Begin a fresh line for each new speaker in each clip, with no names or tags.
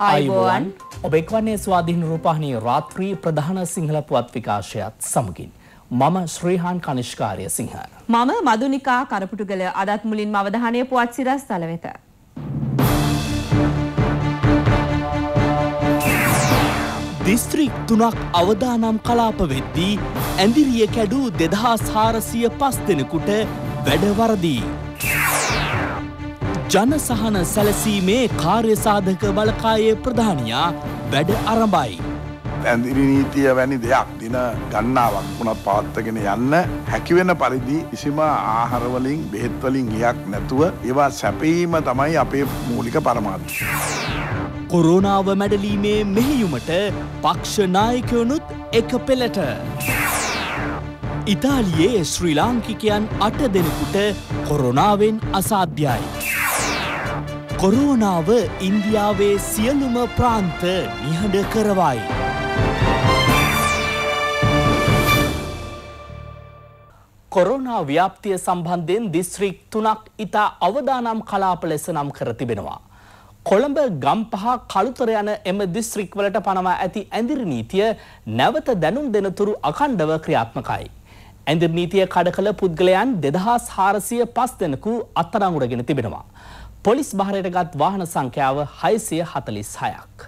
අයිබෝවන් ඔබ එක්වන්නේ ස්වාධීන රූපහණී රාත්‍රී ප්‍රධාන සිංහල පුවත් විකාශයත් සමගින්. මම ශ්‍රීහාන් කනිෂ්කාරය සිංහ.
මම මදුනිකා කරපුටුගල අදත් මුලින් අවධානය පුවත් සිරස් තල වෙත.
දිස්ත්‍රික් තුනක් අවදානම් කලාප වෙද්දී ඇඳිරිය කැඩූ දෙදහස් හාරසිය පස් දෙනෙකුට වැඩවරදී. ජන සහන සැලසීමේ කාර්ය සාධක බලකායේ ප්‍රධානයා වැඩ
අරඹයි. ඇඳිරි නීතිය වැනි දෙයක් දින ගන්නාවක් වුණත් පවත්තගෙන යන්න හැකිවෙන පරිදි කිසිම ආහරවලින් බෙහෙත්වලින් ගියක් නැතුව ඒවා සැපීම තමයි අපේ මූලික පරමාර්ශ.
කොරෝනාව මැඩලීමේ මෙහියුමට පක්ෂනායකයනුත් එක පෙළට. ඉතාලියේ ශ්‍රී ලාංකිකයන් අට දෙනෙකුට කොරොනාවෙන් අසාධ්‍යයි. කොරෝනාව ඉන්දියාවේ සියලුම ප්‍රාන්ත නිහඬ කරවයි. කොරෝනා ව්‍යාප්තිය සම්බන්ධයෙන් දිස්ත්‍රික් තුනක් ඉතා අවදානම් කලාප ලෙස නම් කර තිබෙනවා. කොළඹ ගම්පහ කළුතර යන එම දිස්ත්‍රික්වලට පනවා ඇති ඇඳිරි නීතිය නැවත දැනුම් දෙනතුරු අකණ්ඩව ක්‍රියාත්මකයි. ඇඳිරි නීතිය කඩ කළ පුද්ගලයන් දෙදහස් හාරසිය පස් දෙනකු අත්තරංගුරගෙන තිබෙනවා. පොලිස් භාරයට ගත් වාහන සංඛ්‍යාව හයිසිය හතලිස් හයක්.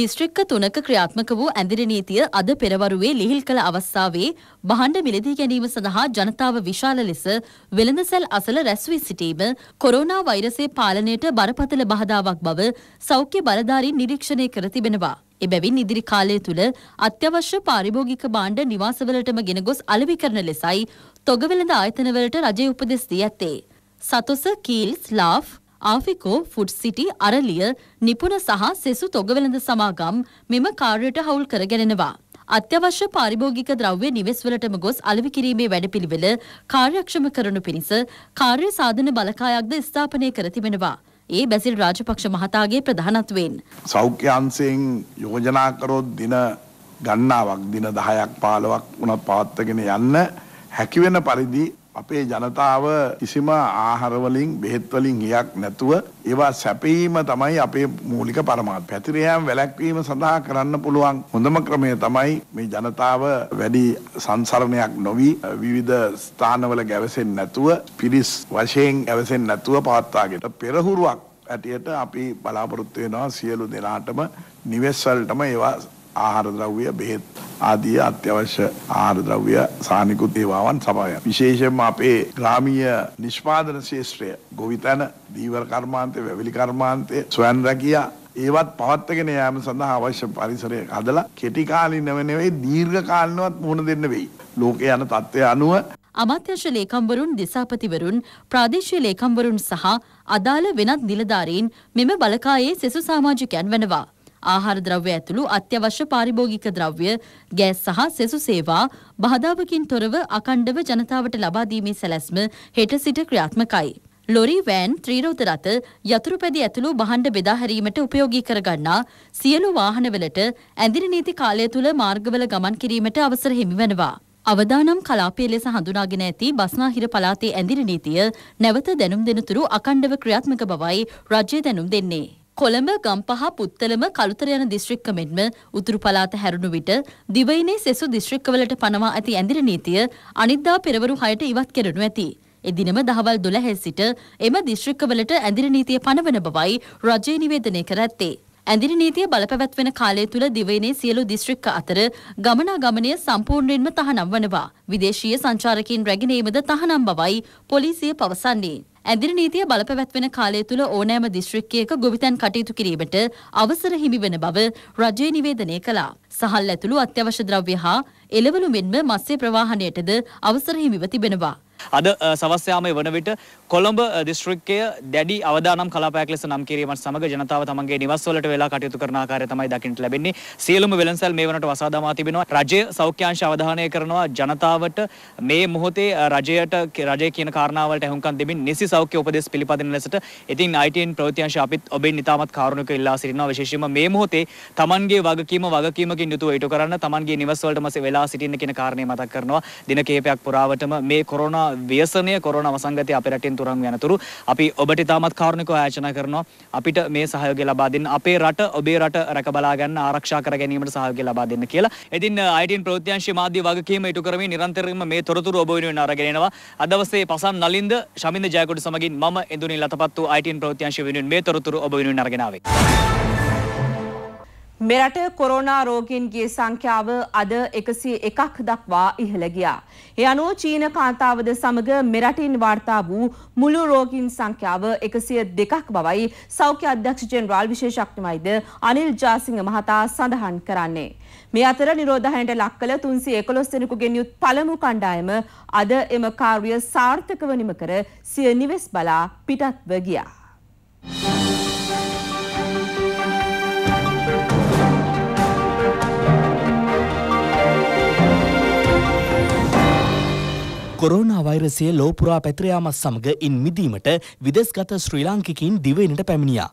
දිස්ත්‍රික්ක තුනක ක්‍රියාත්මක වූ ඇඳිරි නීතිය අද පෙරවරුවේ ලිහිල් කළ අවස්ථාවේ බහණ්ඩ මිලදී ගැනීම සඳහා ජනතාව විශාල ලෙස වෙළඳසැල් අසල රැස්වී සිටීම කොරෝනා වෛරසයේ පාලනයට බරපතල බාධාවක් බව සෞඛ්‍ය බලධාරීන් නිරීක්ෂණය කර තිබෙනවා. එබැවින් ඉදිරි කාලය තුළ අත්‍යවශ්‍ය පාරිභෝගික භාණ්ඩ නිවාසවලටම ගෙන ගොස් අලෙවි කරන ලෙසයි තොගවෙළඳ ආයතනවලට රජය උපදෙස් දී ඇත්තේ. සතොස කීල්ස් ලාෆ් ආෆිකෝ ෆුඩ් සිටි අරලිය නිපුණ සහ සෙසු තොගවෙළඳ සමාගම් මෙම කාර්යයට හවුල් කරගෙනෙනවා. අත්‍යවශ්‍ය පාරිභෝගික ද්‍රව්‍ය නිවෙස්වලටම ගොස් අලෙවි කිරීමේ වැඩපිළිවෙල කාර්යක්ෂම කරනු පිණිස කාර්ය සාධන බලකායක්ද ස්ථාපනය කර තිබෙනවා. ඒ බැසිල් රාජපක්ෂ මහතාගේ ප්‍රධානත්වයෙන්.
සෞඛ්‍යන්සයෙන් යෝජනාකරොත් දින ගන්නාවක් දින දහයක් පාලවක් වනත් පවත්තගෙන යන්න හැකිවෙන පරිදි අපේ ජනතාව කිසිම ආහාරවලින් බෙහෙත්වලින් ගියක් නැතුව ඒවා සැපීම තමයි අපේ මූලික පරමාත් පැතිරයම් වැලැක්වීම සඳහා කරන්න පුළුවන් හොඳම ක්‍රමය තමයි මේ ජනතාව වැඩි සංසරණයක් නොවී විවිධ ස්ථානවල ගැවසෙන් නැතුව පිරිස් වශයෙන් ඇවසෙන් නැතුව පවත්තාගට පෙරහුරුවක් ඇටියට අපි බලාපොරොත්තු වෙනවා සියලු දෙනාටම නිවෙස්වලටම ඒවා ආහාර ද්‍රව්‍ය බෙහෙත් ආදී අත්‍යවශ්‍ය ආහාර ද්‍රව්‍ය සානිකුත් ඒවාවන් සපය. විශේෂයෙන්ම අපේ ග්‍රාමීය නිෂ්පාදන ශේෂ්ත්‍රය ගොවිතැන, දීවර කර්මාන්තය, වැවිලි කර්මාන්තය, සොයන් රැකියා ඒවත් පවත්වගෙන යාම සඳහා අවශ්‍ය පරිසරය හදලා කෙටි කාලිනව නෙවෙයි දීර්ඝ කාලිනවත් මුහුණ දෙන්න වෙයි. ලෝකේ යන තත්ත්වය අනුව
අමාත්‍යංශ ලේකම්වරුන් දිසාපතිවරුන් ප්‍රාදේශීය ලේකම්වරුන් සහ අදාළ වෙනත් නිලධාරීන් මෙම බලකායේ සෙසු සමාජිකයන් වෙනවා. ආහාර ද්‍රව්‍ය ඇතුළු අත්‍යවශ්‍ය පාරිභෝගික ද්‍රව්‍ය, ගෑස් සහ සෙසු සේවා බහදාවකින් තොරව අකණ්ඩව ජනතාවට ලබා දීමේ සැලැස්ම හෙට සිට ක්‍රියාත්මකයි. ලොරි වෑන් ත්‍රීරෝධ රථ යතුරුපැදි ඇතුළු බහණ්ඩ බෙදා හැරීමට උපයෝගී කරගන්නා සියලු වාහනවලට ඇඳිරි නීති කාලය තුළ මාර්ගවල ගමන් කිරීමට අවසර හිමිවනවා. අවදානම් කලාපය ලෙස හඳුනාගෙන ඇති බස්නාහිර පලාතේ ඇඳිරි නීතිය නැවත දැනුම් දෙනතුරු අකණ්ඩව ක්‍රියාත්මක බවයි රජය දැනුම් දෙන්නේ. කොළඹ ගම්පහ පුත්තලම කළුතර යන දිස්ත්‍රික්ක මෙන්ම උතුරු පළාත හැරුණු විට දිවයිනේ සෙසු දිස්ත්‍රික්කවලට පනවා ඇති ඇඳිර නීතිය අනිද්දා පෙරවරු 6ට ඉවත් කරනු ඇති. එදිනම දහවල් 12 සිට එම දිස්ත්‍රික්කවලට ඇඳිර නීතිය පනවන බවයි රජය නිවේදනය කර ඇත්තේ. ඇඳිර නීතිය බලපැවැත්වෙන කාලය තුළ දිවයිනේ සියලු දිස්ත්‍රික්ක අතර ගමනාගමනය සම්පූර්ණයෙන්ම තහනම් වනවා. විදේශීය සංචාරකින් රැගෙනීමද තහනම් බවයි පොලිසිය පවසන්නේ. ඇඳිරි නීතිය බලපැවැත්වෙන කාලය තුළ ඕනෑම දිස්ත්‍රික්කයක ගොවිතැන් කටයුතු කිරීමට අවසර හිමි වන බව රජය නිවේදනය කළා. සහල් ඇතුළු අත්‍යවශ්‍ය ද්‍රව්‍ය හා එළවලු මෙන්ම මත්ස්‍ය ප්‍රවාහණයටද අවසර හිමිව තිබෙනවා.
අද සවස්යාමය වන විට කොළඹ දිස්ත්‍රික්කය දැඩි අවදානම් කලාපයක් ලෙස නම් කිරීමත් සමග ජනතාව තමන්ගේ නිවස්වලට වෙලා කටයුතු කරන ආකාරය තමයි දකින්නට ලැබෙන්නේ. සියලුම වෙළඳසැල් මේ වනට වසා දමා තිබෙනවා. රජය සෞඛ්‍යාංශ අවධානය කරනවා ජනතාවට මේ මොහොතේ රජයට රජය කියන කාරණාවලට ඇහුම්කන් දෙමින් නිසි සෞඛ්‍ය උපදෙස් පිළිපදින ලෙසට ඉතින් ITN ප්‍රවෘත්තිංශ අපිත් ඔබෙන් ඉතාමත් කාරුණිකව ඉල්ලා සිටිනවා. විශේෂයෙන්ම මේ මොහොතේ තමන්ගේ වගකීම වගකීමකින් යුතුව ඉටු කරන්න තමන්ගේ නිවස්වලටම වෙලා සිටින්න කියන කාරණේ මතක් කරනවා. දින කිහිපයක් පුරාවටම මේ කොරෝනා ව්‍යසනය කොරෝන වසංගතය අපේ රටින් තුරන් යනතුරු අපි ඔබට ඉතාමත් කාරුණිකව ආයෝජනා කරනවා අපිට මේ සහයෝගය ලබා දෙන්න අපේ රට ඔබේ රට රැකබලා ගන්න ආරක්ෂා කර ගැනීමට සහයෝගය ලබා දෙන්න කියලා. ඉතින් ITN ප්‍රවෘත්තිංශයේ මාධ්‍ය වගකීම ඉටු කරමින් නිරන්තරයෙන්ම මේ තොරතුරු ඔබ වෙනුවෙන් අරගෙන එනවා. අද දවසේ පසන් නලින්ද ශමින්ද ජයකොඩි සමගින් මම එඳුනින් ලතපත් වූ ITN ප්‍රවෘත්තිංශය වෙනුවෙන් මේ තොරතුරු ඔබ වෙනුවෙන් අරගෙන ආවේ.
මෙරට කොරෝනා රෝගීන්ගේ සංඛ්‍යාව අද 101ක් දක්වා ඉහළ ගියා. ඒ අනුව චීන කාන්තාවද සමග මෙරටින් වාර්තා වූ මුළු රෝගීන් සංඛ්‍යාව 102ක් බවයි සෞඛ්‍ය අධ්‍යක්ෂ ජෙනරාල් විශේෂඥයිද අනිල් ජාසිංහ මහතා සඳහන් කරන්නේ. මේ අතර නිරෝධායනට ලක් කළ 311 දෙනෙකුගෙන් යුත් පළමු කණ්ඩායම අද එම කාර්ය සාර්ථකව නිම කර සිය නිවෙස් බලා පිටත්ව ගියා.
කොරෝනා වෛරසය ලෝපුරා පැත්‍රයාමත් සමග ඉන් මිදීමට විදෙස්ගත ශ්‍රී ලාංකිකින් දිවෙනට පැමිණියා.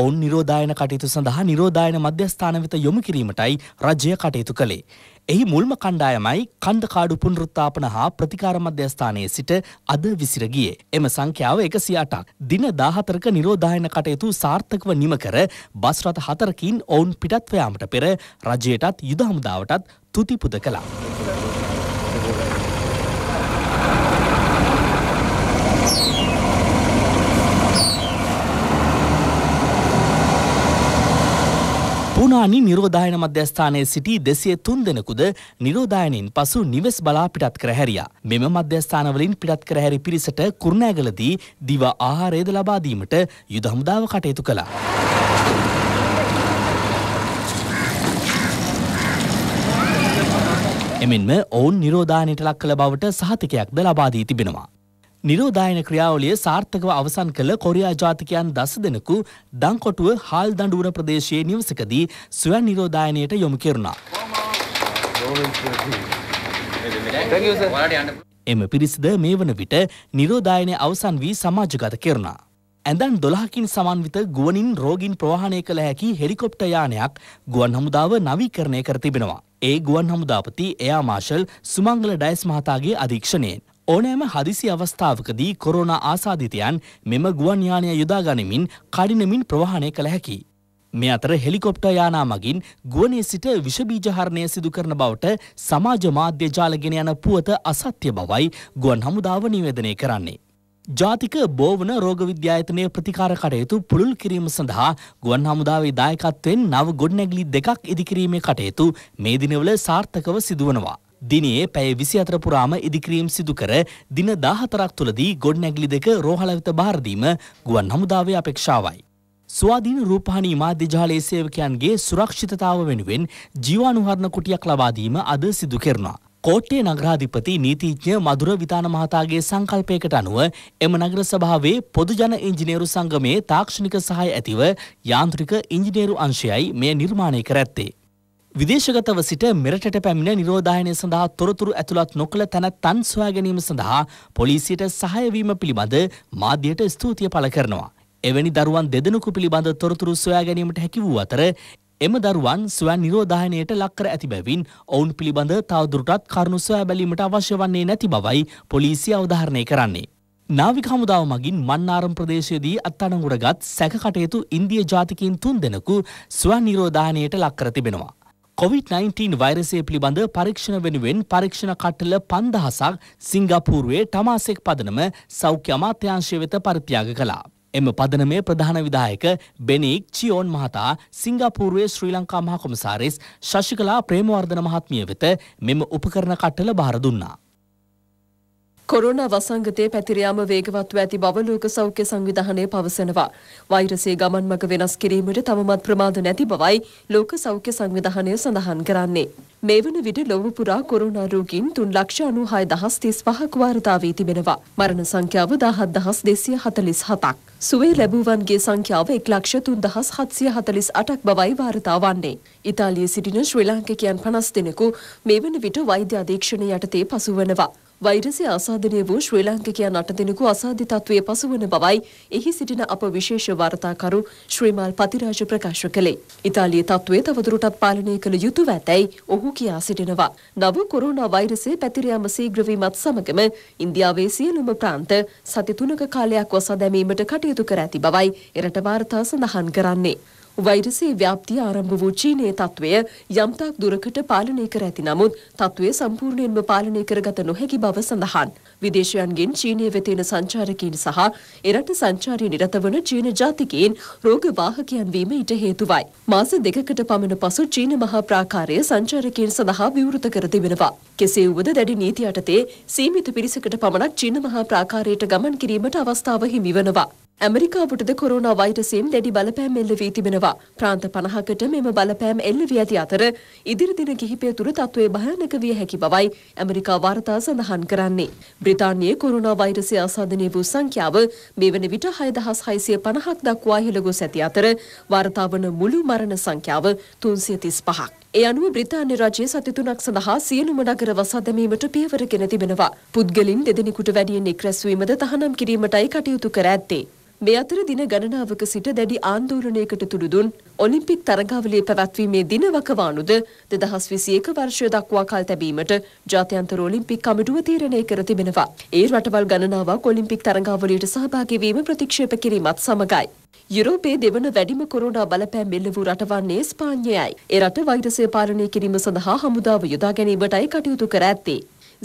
ඔවුන් නිරෝධායන කටයුතු සඳහා නිරෝධායන මධ්‍යස්ථාන වෙත යොමු කිරීමටයි රජය කටයුතු කළේ. එහි මුල්ම කණ්ඩායමයි කන්දකාඩු පුනරුත්තාපන හා ප්‍රතිකාර මධ්‍යස්ථානයේ සිට අද විසිර ගියේ. එම සංඛ්‍යාව 108ක්. දින 14ක නිරෝධායන කටයුතු සාර්ථකව නිම කර බස් රථ හතරකින් ඔවුන් පිටත්ව යාමට පෙර රජයටත් යුද හමුදාවටත් තුතිපුද කළා. කුණානි නිරෝධායන මධ්‍යස්ථානයේ සිටි දෙසිය තුන් දෙනෙකුද නිරෝධායනින් පසු නිවෙස් බලා පිටත් කර හැරියා. මෙම මධ්‍යස්ථානවලින් පිටත් කර හැරි පිරිසට කුරුණෑගලදී දිව ආහාරයද ලබා දීමට යුද හමුදාව කටයුතු කළා. එමෙන්ම ඔවුන් නිරෝධායනයට ලක් කළ බවට සහතිකයක්ද ලබා දී තිබෙනවා. නිරෝධායන ක්‍රියාවලිය සාර්ථකව අවසන් කළ කොරියා ජාතිකයන් දස දෙනෙකු දංකොටුව හාල් දඬුවන ප්‍රදේශයේ නිවසකදී ස්වයන් නිරෝධායනයට යොමු කෙරුණා. එම පිරිසිද මේ වන විට නිරෝධායනය අවසන් වී සමාජගත කෙරුණා. ඇඳන් දොළහකින් සමන්විත ගුවනින් රෝගින් ප්‍රවාහණය කළ හැකි හෙලිකොප්ට යානයක් ගුවන් හමුදාව නවීකරණය කර තිබෙනවා. ඒ ගුවන් හමුදාපති එයා මාශල් සුමංගල ඩයිස් මහතාගේ අධීක්ෂණයෙන්. ඕනෑම හදිසි අවස්ථාවකදී කොරෝනා ආසාධිතයන් මෙම ගුවන් යානය යොදාගනිමින් කඩිනමින් ප්‍රවාහණය කළ හැකි. මේ අතර හෙලිකොප්ට යානා මගින් ගුවනේ සිට විෂබීජහරණය සිදු කරන බවට සමාජ මාධ්‍ය ජාලගෙන යන පුවත අසත්‍ය බවයි ගුවන් හමුදාව නිවේදනය කරන්නේ. ජාතික බෝවන රෝගවිද්‍යායතනය ප්‍රතිකාර කටයුතු පුළුල් කිරීම සඳහා ගුවන් හමුදාවේ දායකත්වෙන් නව ගොඩනැගලි දෙකක් ඉදිකිරීමේ කටයුතු මේ දිනවල සාර්ථකව සිදුවනවා. දිනේ පැය 24 පුරාම ඉදිකිරීම් සිදු කර දින 14ක් තුලදී ගොඩනැගිලි දෙක රෝහල වෙත බාර දීම ගුවන් හමුදාවේ අපේක්ෂාවයි. ස්වාධීන රූපහානි මාධ්‍ය ජාලයේ සේවකයන්ගේ සුරක්ෂිතතාව වෙනුවෙන් ජීවානුහරණ කුටියක් ලබා දීම අද සිදු කරනවා. කෝට්ටේ නගරාධිපති නීතිඥ මధుර විතාන මහතාගේ සංකල්පයකට අනුව එම නගර සභාවේ පොදුජන ඉංජිනේරු සංගමයේ තාක්ෂණික සහාය ඇතිව යාන්ත්‍රික ඉංජිනේරු අංශයයි මෙය නිර්මාණය කර ඇත්තේ. විදේශගතව සිට මෙරටට පැමිණ නිරෝධායනය සඳහා තොරතුරු ඇතුළත් නොකළ තැනැත්තන් සොයා ගැනීම සඳහා පොලිසියට සහයවීම පිළිබඳ මාධ්‍යයට ස්තුතිය පළ කරනවා. එවැනි දරුවන් දෙදෙනෙකු පිළිබඳ තොරතුරු සොයා ගැනීමට හැකි වූ අතර එම දරුවන් ස්වයන් නිරෝධායනයට ලක්කර ඇති බැවින් ඔවුන් පිළිබඳ තවදුරටත් කරුණු සොයා බැලීමට අවශ්‍ය වන්නේ නැති බවයි පොලිසිය අවධාරණය කරන්නේ. නාවික හමුදාව මගින් මන්නාරම් ප්‍රදේශයේදී අත්අඩංගුවට ගත් සැක කටයුතු ඉන්දිය ජාතිකයින් තුන් දෙනෙකු ස්වයන් නිරෝධායනයට ලක්කර තිබෙනවා. කොවිD-19 වෛරසය පිළිබඳ පරීක්ෂණ වෙනුවෙන් පරීක්ෂණ කට්ටල 5000ක් සිංගප්පූරුවේ ටමාසෙක් පදනම සෞඛ්‍ය අමාත්‍යාංශය වෙත පරිත්‍යාග කළා. එම පදනමේ ප්‍රධාන විධායක බෙනීක් චියෝන් මහතා සිංගප්පූරුවේ ශ්‍රී ලංකා මහකොමසාරිස් ශශිකලා ප්‍රේමවර්ධන මහත්මිය වෙත මෙම උපකරණ කට්ටල භාර දුන්නා.
කොරෝනා වසංගතයේ පැතිර යාම වේගවත්ව ඇති බව ලෝක සෞඛ්‍ය සංවිධානය පවසනවා. වෛරසයේ ගමන් මඟ වෙනස් කිරීමට තවමත් ප්‍රමාද නැති බවයි ලෝක සෞඛ්‍ය සංවිධානය සඳහන් කරන්නේ. මේ වන විට ලොව පුරා කොරෝනා රෝගීන් 3,96,035ක් වාර්තා වී තිබෙනවා. මරණ සංඛ්‍යාව 17,247ක්. සුවේ ලැබුවන්ගේ සංඛ්‍යාව 1,03,748ක් බවයි වාර්තා වන්නේ. ඉතාලියේ සිටින ශ්‍රී ලාංකිකයන් 50 දෙනෙකු මේ වන විට වෛද්‍ය අධීක්ෂණය යටතේ පසුවනවා. වෛරසය අසාධනය වූ ශ්‍රී ලාංකිකයන් අට දෙනෙකු අසාධිතත්වයේ පසුවන බවයි එහි සිටින අප විශේෂ වාර්තාකරු ශ්‍රීමාල් පතිරාජ ප්‍රකාශ කළේ. ඉතාලියේ තත්ත්වය තවදුරටත් පාලනය කළ යුතුව ඇතැයි ඔහු කියා සිටිනවා. නව කොරෝනා වෛරසය පැතිර යාම සීඝ්‍ර වීමත් සමගම ඉන්දියාවේ සියලුම ප්‍රාන්ත සති තුනක කාලයක් වසා දැමීමට කටයුතු කර ඇති බවයි එරට වාර්තා සඳහන් කරන්නේ. වෛරසයේ ව්‍යාප්තිය ආරම්භ වූ චීනයේ තත්වය යම්තාක් දුරකට පාලනය කර ඇති නමුත් තත්වය සම්පූර්ණයෙන්ම පාලනය කරගත නොහැකි බව සඳහන්. විදේශයන්ගෙන් චීනය වෙතෙන සංචාරකීන් සහ එරට සංචාරය නිරත වන චීන ජාතිකීන් රෝග වාහකයන් වීම ඊට හේතුවයි. මාස දෙකකට පමණ පසු චීන මහා ප්‍රාකාරය සංචාරකීන් සඳහා විවෘත කර තිබෙනවා. කෙසේ වුවද දැඩි නීති යටතේ සීමිත පිරිසකට පමණක් චීන මහා ප්‍රාකාරයට ගමන් කිරීමට අවස්ථාව හිමි වනවා. ඇමරිකාපුටද කොරුණ වෛරසයෙන් දැඩි බලපෑම් එල්ල වී තිබෙනවා. ප්‍රාන්ත පනහකට මෙම බලපෑම් එල්ල වී ඇති අතර ඉදිරිදින කිහිපය තුර තත්ත්වය භයනක විය හැකි බවයි ඇමරිකා වාර්තා සඳහන් කරන්නේ. බ්‍රිතාන්‍යයේ කොරුණ වෛරසය ආසාධනය වූ සංඛ්‍යාව මේ වන විට හයදහස් හයිසිය පණහක් දක්වා හෙළගොස් ඇති අතර වාර්තාවන මුළු මරණ සංඛ්‍යාව තුන්සිය තිස් පහක්. ඒ අනුව බ්‍රිතාන්‍ය රජයේ සතිතුනක් සඳහා සියලුම නගර වසාදමීමට පියවරගෙන තිබෙනවා. පුද්ගලින් දෙදෙනෙකුට වැඩියෙන් එක් රැස්වීමද තහනම් කිරීමටයි කටයුතු කර ඇත්තේ. මේ අතර දින ගණනාවක සිට දැඩි ආන්දෝලනයකට තුළුදුන් ඔලිම්පික් තරගාවලිය පැවැත්වීමේ දින වකවානුද 2021 වර්ෂය දක්වා කල් තැබීමට ජාත්‍යන්තර ඔලිම්පික් කමිටුව තීරණය කර තිබෙනවා. ඒ රටවල් ගණනාවක් ඔලිම්පික් තරගාවලියට සහභාගී වීම ප්‍රතික්ෂේප කිරීමත් සමගයි. යුරෝපයේ දෙවන වැඩිම කොරෝනා බලපෑම් එල්ල වූ රට වන්නේ ස්පාඤ්ඤයයි. ඒ රට වෛරසය පාලනය කිරීම සඳහා හමුදාව යොදා ගැනීමටයි කටයුතු කර ඇත්තේ.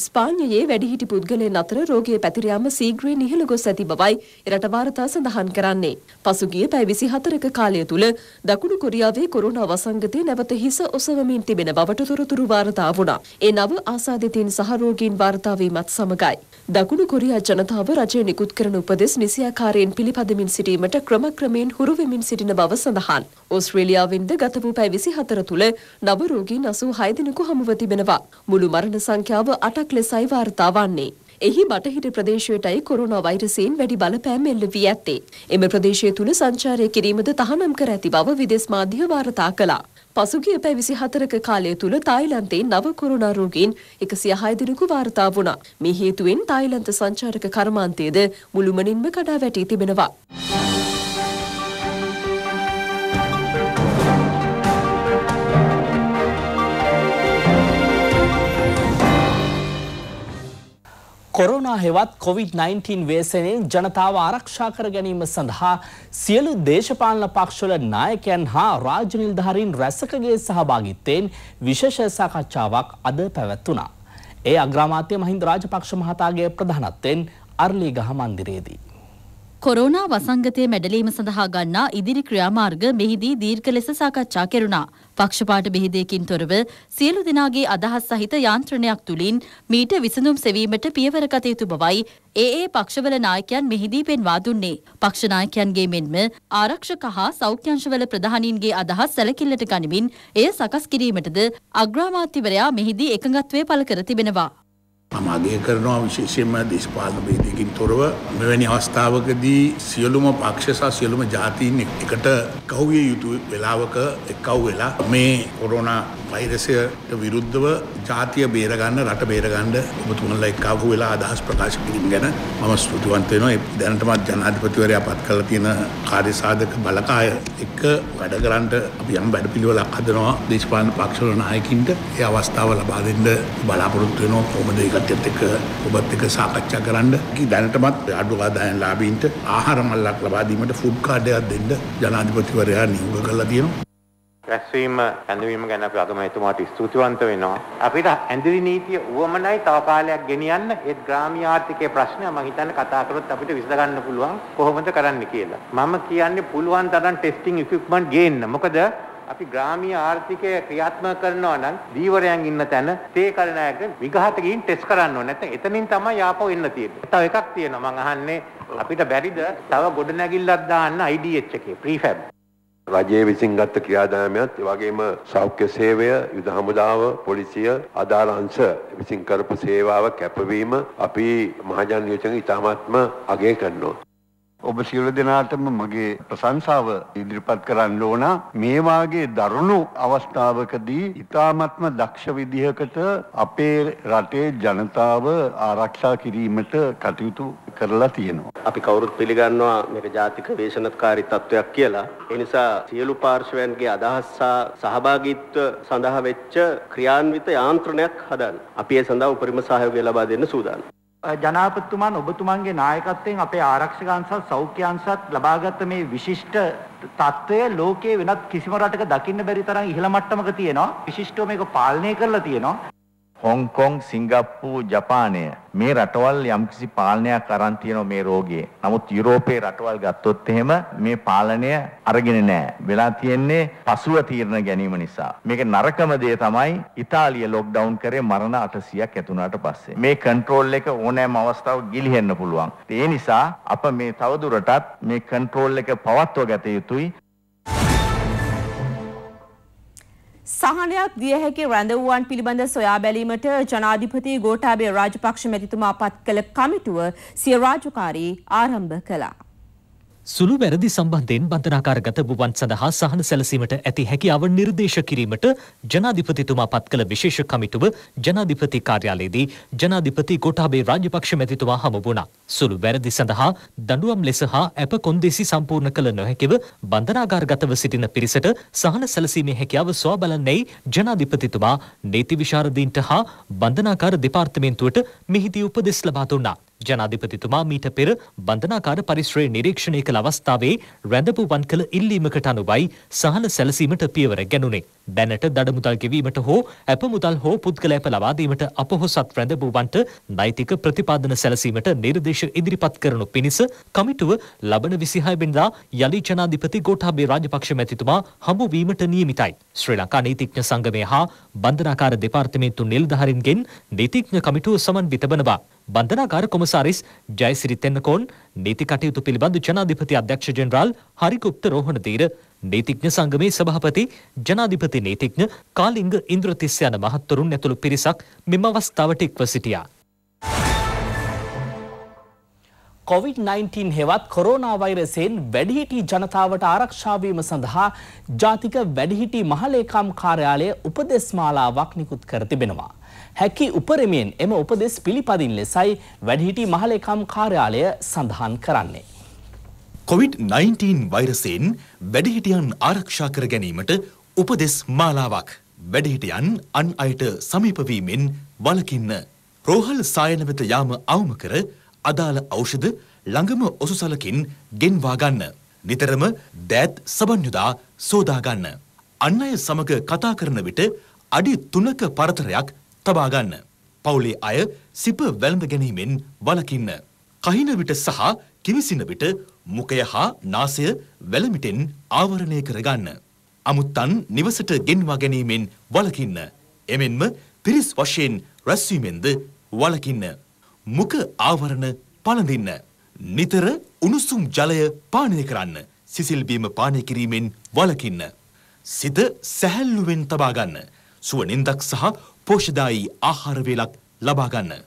ස්පාඤ්ඤයේ වැඩිහිටි පුද්ගලයන් අතර රෝගය පැතිර යාම සීඝ්‍රයෙන් ඉහළ ගොස් ඇති බවයි එරට වාර්තා සඳහන් කරන්නේ. පසුගිය පැය 24ක කාලය තුල දකුණු කොරියාවේ කොරෝනා වසංගතය නැවත හිස ඔසවමින් තිබෙන බවට තොරතුරු වාර්තා වුණා. ඒ නව ආසාදිතින් සහ රෝගීන් වාර්තා වීමත් සමගයි. දකුණු කොරියා ජනතාව රජය නිකුත් කරන උපදෙස් නිසියාකාරයෙන් පිළිපදමින් සිටීමට ක්‍රමක්‍රමයෙන් හුරු වෙමින් සිටින බව සඳහන්. ඕස්ට්‍රේලියාවෙන්ද ගත වූ පැය 24 තුළ නව රෝගීන් 86 දෙනෙකු හමුව තිබෙනවා. මුළු මරණ සංඛ්‍යාව 8ක් ලෙසයි වාර්තා වන්නේ. එහි බටහිර ප්‍රදේශයටයි කොරෝනා වෛරසයෙන් වැඩි බලපෑම් එල්ල වී ඇත්තේ. එම ප්‍රදේශය තුළ සංචාරය කිරීමද තහනම් කර ඇති බව විදේශ මාධ්‍ය වාර්තා කළා. පසුගිය පැය 24ක කාලය තුළ තායිලන්තයේ නව කොරෝනා රෝගීන් 106 දෙනෙකු වාර්තා වුණා. මේ හේතුවෙන් තායිලන්ත සංචාරක කර්මාන්තයේද මුළුමනින්ම කඩා වැටී තිබෙනවා.
කොරෝනා හෙවත් COVID-19 වේසනයෙන් ජනතාව ආරක්ෂා කර ගැනීම සඳහා සියලු දේශපාලන පක්ෂවල නායකයන් හා රාජ්‍ය නිලධාරීන් රැසකගේ සහභාගිත්වයෙන් විශේෂ සාකච්ඡාවක් අද පැවැත්වුණා. ඒ අග්‍රාමාත්‍ය මහින්ද රාජපක්ෂ මහතාගේ ප්‍රධානත්වයෙන් අර්ලිගහ මන්දිරයේදී
කොරෝනා වසංගතය මැඩලීම සඳහා ගන්නා ඉදිරි ක්‍රියාමාර්ග මෙහිදී දීර්ඝ ලෙස සාකච්ඡා කෙරුණා. පක්ෂපාත බෙහෙදයකින් තොරව සියලු දෙනාගේ අදහස් සහිත යාන්ත්‍රණයක් තුලින් මීට විසඳුම් සෙවීමට පියවර ගත යුතු බවයි ඒ ඒ පක්ෂවල නායකයන් මෙහිදී පෙන්වා දුන්නේ. පක්ෂ නායකයන්ගේ මෙන්ම ආරක්ෂක හා සෞඛ්‍යංශවල ප්‍රධානීන්ගේ අදහස් සැලකිල්ලට ගනිමින් එය සකස් කිරීමටද අග්‍රාමාත්‍යවරයා මෙහිදී එකඟත්වය පළ කර තිබෙනවා.
මගේ කරනවා විශේෂයෙන්ම දේශපාලන බේදයකින් තොරව මෙවැනි අවස්ථාවකදී සියලුම පක්ෂ සහ සියලුම ජාතීන් එකට කව්විය යුතු වෙලාවක එක්කව් වෙලා මේ කොරෝනා වෛරසයට විරුද්ධව ජාතිය බේරගන්න රට බේරගන්න ඔබතුමන්ලා එක්කවු වෙලා අදහස් ප්‍රකාශ කිරීම ගැන මම ස්තුතිවන්ත වෙනවා ඒ දැනටමත් ජනාධිපතිවරයා පත් කරලා තියෙන කාර්යසාධක බලකාය එක්ක වැඩ කරන්න අපි යම් වැඩපිළිවෙලක් හදනවා දේශපාලන පක්ෂවල නායකින්ට ඒ අවස්ථාව ලබා දෙන්න බලාපොරොත්තු වෙනවා කොහොමද ඒක කට්ටියත් එක්ක ඔබත් එක්ක සාකච්ඡා කරන්න. දැනටමත් අඩු ආදායම් ලාභීන්ට ආහාර මල්ලක් ලබා දීමට ෆුඩ් කාඩ් එකක් දෙන්න ජනාධිපතිවරයා නියෝග කරලා තියෙනවා.
රැස්වීම ඇඳවීම ගැන අපි අගමැතිතුමාට ස්තුතිවන්ත වෙනවා. අපිට ඇඳිලි නීතිය උවමනයි තව කාලයක් ගෙනියන්න ඒත් ග්‍රාමීය ආර්ථිකයේ ප්‍රශ්න මම හිතන්නේ කතා කරොත් අපිට විසඳගන්න පුළුවන් කොහොමද කරන්න කියලා. මම කියන්නේ පුළුවන් තරම් ටෙස්ටිං ඉක්විප්මන්ට් ගේන්න. මොකද අපි ග්‍රාමීය ආර්ථිකය ක්‍රියාත්මක කරනවා නම් දීවරයන් ඉන්න තැන තේ කරණයක විගහට ගිහින් ටෙස්ට් කරන්න ඕනේ. නැත්නම් එතනින් තමයි ආපහු එන්න තියෙන්නේ. තව එකක් තියෙනවා මම අහන්නේ අපිට බැරිද තව ගොඩනැගිල්ලක් දාන්න IDH එකේ prefab. රජයේ විසින් ගත්ත ක්‍රියාදාමයත් වගේම සෞඛ්‍ය සේවය යුද හමුදාව පොලිසිය අදාළ අංශ විසින් කරපු සේවාව කැපවීම අපි මහජන නියෝජන ඉතාමත්ම අගය කරනවා
ඔබ සියලු දෙනාටම මගේ ප්‍රශංසාව ඉදිරිපත් කරන්න ඕන මේ වාගේ දරුණු අවස්ථාවකදී ඊ타ත්ම දක්ෂ විදිහකට අපේ රටේ ජනතාව ආරක්ෂා කිරීමට කටයුතු කරලා තියෙනවා.
අපි කවුරුත් පිළිගන්නවා මේක ජාතික වේෂණකාරී තත්වයක් කියලා. ඒ නිසා සියලු පාර්ශවයන්ගේ අදහස් සහ සහභාගීත්ව සඳහා වෙච්ච
ක්‍රියාන්විත යාන්ත්‍රණයක් හදන්න. අපි ඒ සඳහා උපරිම සහයෝගය ලබා දෙන්න සූදානම්.
ජනාපතිතුමන් ඔබතුමන්ගේ නායකත්වයෙන් අපේ ආරක්ෂක අංශත් සෞඛ්‍ය අංශත් ලබාගත් මේ විශිෂ්ට
తত্ত্বය ලෝකයේ වෙනත් කිසිම රටක දකින්න බැරි තරම් ඉහළ මට්ටමක තියෙනවා විශිෂ්ටව මේක පාලනය කරලා තියෙනවා
හොංකොං සිංගප්පූ ජපානය මේ රටවල් යම්කිසි පාලනයක් අරන් තියෙනවා මේ රෝගයේ. නමුත් යුරෝපයේ රටවල් ගත්තොත් එහෙම මේ පාලනය අරගෙන නැහැ. වෙලා තියෙන්නේ පසුව තීරණ ගැනීම නිසා. මේක නරකම දේ තමයි ඉතාලිය ලොක්ඩවුන් කරේ මරණ 800ක් ඇතුණාට පස්සේ. මේ කන්ට්‍රෝල් එක ඕනෑම අවස්ථාවක ගිලිහෙන්න පුළුවන්. ඒ නිසා අප මේ තවදුරටත් මේ කන්ට්‍රෝල් එක පවත්වා ගත යුතුයි.
සහනයක් දිය හැකි රැඳවුවන් පිළිබඳ සොයා බැලීමට ජනාධිපති ගෝඨාභය රාජපක්ෂ මැතිතුමා පත් කළ කමිටුව සිය රාජකාරී ආරම්භ කළා.
සුළු වැරදි සම්බන්ධයෙන් බන්ධනාකාරගත වුවන් සඳහා සහන සැලසීමට ඇති හැකියාව නිර්දේශ කිරීමට ජනාධිපතිතුමා පත් කළ විශේෂ කමිටුව ජනාධිපති කාර්යාලයේදී ජනාධිපති ගෝඨාභය රාජපක්ෂ මැතිතුමා හමු වුණා. සුළු වැරදි සඳහා දඬුවම් ලෙස හා ඇප කොන්දේසි සම්පූර්ණ කළ නොහැකිව බන්ධනාගාරගතව සිටින පිරිසට සහන සැලසීමේ හැකියාව සොයාබලන්නේයි ජනාධිපතිතුමා නීති විශාරදීන්ට හා බන්ධනාකාර දෙපාර්තමේන්තුවට මෙහිදී උපදෙස් ලබා දුන්නා. ජනාධිපතිතුමා මීට පෙර බන්ධනාකාර පරිශ්‍රය නිරීක්ෂණය කළ අවස්ථාවේ රැඳපු වන් කළ ඉල්ලීමකට අනුවයි සහන සැලසීමට පියවර ගැනුනේ. දැනට දඩමුදල් ගෙවීමට හෝ ඇප මුදල් හෝ පුද්ගලඇප ලබාදීමට අපහොසත් රැඳබූවන්ට නෛතික ප්‍රතිපාදන සැලසීමට නිර්දේශ ඉදිරිපත් කරනු පිණිස කමිටුව ලබන විසිහයබෙන්දා යළි ජනාධිපති ගෝටාබේ රාජපක්ෂ මැතිතුමා හමුවීමට නියමිතයි. ශ්‍රී ලංකා නීතිඥ සංගමය හා බන්ධනාකාර දෙපාර්තමේන්තු නිල්ධහරින්ගෙන් නීතිඥ කමිටුව සමන් විතබනවා. බන්ධනාකාර කොමසාරිස් ජයසිරි තෙන්නකෝන් නීති කටයුතු පිළිබඳ ජනාධිපති අධ්‍යක්ෂ ජෙනරාල් හරිකුප්ත රෝහණ තීර නීතිඥ සංගමේ සභාපති ජනාධිපති නීතිඥ කාලිංග ඉන්ද්‍රතිස්ස යන මහත්වරුන් ඇතුළු පිරිසක් මෙම අවස්ථාවට එක්ව සිටියා.
COVID-19 හෙවත් කොරෝනා වෛරසයෙන් වැඩිහිටි ජනතාවට ආරක්ෂාවීම සඳහා ජාතික වැඩිහිටි මහලේකම් කාර්යාලය උපදෙස්මාලාවක් නිකුත් කර තිබෙනවා. හැකි උපරිමයෙන් එම උපදෙස් පිළිපදින් ලෙසයි වැඩිහිටි මහලේකම් කාර්යාලය සඳහන් කරන්නේ. COVID-19 වෛරසයෙන්
වැඩිහිටියන් ආරක්ෂා කර ගැනීමට උපදෙස් මාලාවක්. වැඩිහිටියන් අන් අයට සමීපවීමෙන් වලකින්න. රෝහල් සායන වෙත යාම අවම කර අදාළ ඖෂධ ළඟම ඔසුසලකින් ගෙන්වා ගන්න. නිතරම දෑත් සබන්යුදා සෝදා ගන්න. අන් අය සමග කතා කරන විට අඩි 3ක පරතරයක් තබා ගන්න. පවුලේ අය සිප වැළඳ ගැනීමෙන් වළකින්න. කහින විට සහ කිවිසින විට මුඛය හා නාසය වැලමිටෙන් ආවරණය කරගන්න. අමුත්තන් නිවසට ගෙන්වා ගැනීමෙන් වළකින්න. එමෙන්ම පිරිස් වශයෙන් රැස්වීමෙන්ද වළකින්න. මුඛ ආවරණ පළඳින්න. නිතර උණුසුම් ජලය පානය කරන්න. සිසිල් බීම පානය කිරීමෙන් වළකින්න. සිත සැහැල්ලුවෙන් තබා ගන්න. සුවනින්දක් සහ පෝෂදායී ආහාර වේලක් ලබා ගන්න.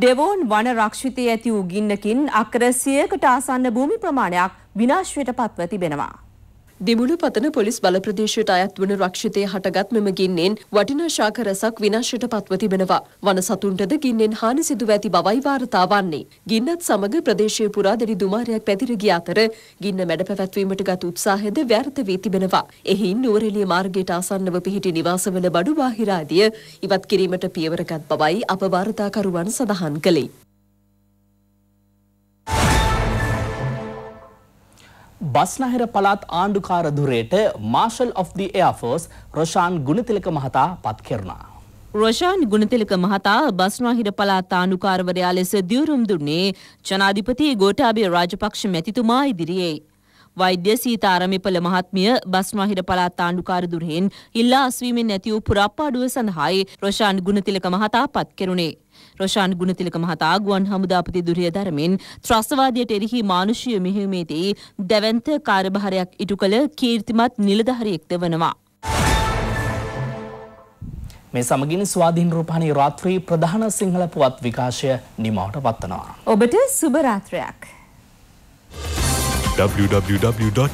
ඩෙවෝන් වන රක්ෂිතයේ ඇති වූ ගින්නකින් අක්කර 100කට ආසන්න භූමි ප්‍රමාණයක්
විනාශයට පත්ව තිබෙනවා. දෙමුළු පතන පොලිස් බල ප්‍රදේශයට අයත් වන රක්ෂිතය හටගත් මෙම ගින්නෙන් වටිනා ශාක රැසක් විනාශයට පත්ව තිබෙනවා. වන සතුන්ටද ගින්නෙන් හානි සිදුව ඇති බවයි වාර්තා වන්නේ. ගින්නත් සමග ප්‍රදේශයේ පුරා දැඩි දුමාරයක් පැතිර ගිය අතර ගින්න මැඩ පැවැත්වීමට ගත් උත්සාහයද ව්‍යර්ථ වී තිබෙනවා. එහින් නුවරඑළිය මාර්ගයට ආසන්නව පිහිටි නිවාසවල බඩු බාහිරාදිය ඉවත් කිරීමට පියවර ගත් බවයි අප වාර්තාකරුවන් සඳහන් කළේ.
බස්නහිර පළාත් ආණ්ඩුකාර දුරේට marshal of the Air Force Roshan Gunathilaka මහතා පත් කෙරුණා.
රොෂාන් ගුණතිලක මහතා බස්නාහිර පළාත් ආණ්ඩුකාරවරයා ලෙස දියුරුම් දුන්නේ ජනාධිපති ගෝඨාභය රාජපක්ෂ මැතිතුමා ඉදිරියේ. වෛද්‍ය සීතාරමිපල මහත්මිය බස්නාහිර පළාත් ආණ්ඩුකාරදුරෙන් ඉල්ලා අස්වීමෙන් ඇති වූ පුරප්පාඩුව සඳහායි රොෂාන් ගුණතිලක මහතා පත් කෙරුණේ. රොෂාන් ගුණතිලක මහතා ගුවන් හමුදාපති දුරිය දරමින් ත්‍රස්වාදයට එරෙහි මානුෂීය මෙහෙයුමේදී දැවැන්ත කාර්යභාරයක් ඉටු කළ කීර්තිමත් නිලධාරියෙක්ද වනවා.
මේ සමගින් ස්වාධීන් රූපහණී රාත්‍රී ප්‍රධාන සිංහල පුවත් විකාශය නිමවට පත්වනවා.
ඔබට සුබ රාත්‍රයක්.
www.itnnews.lk.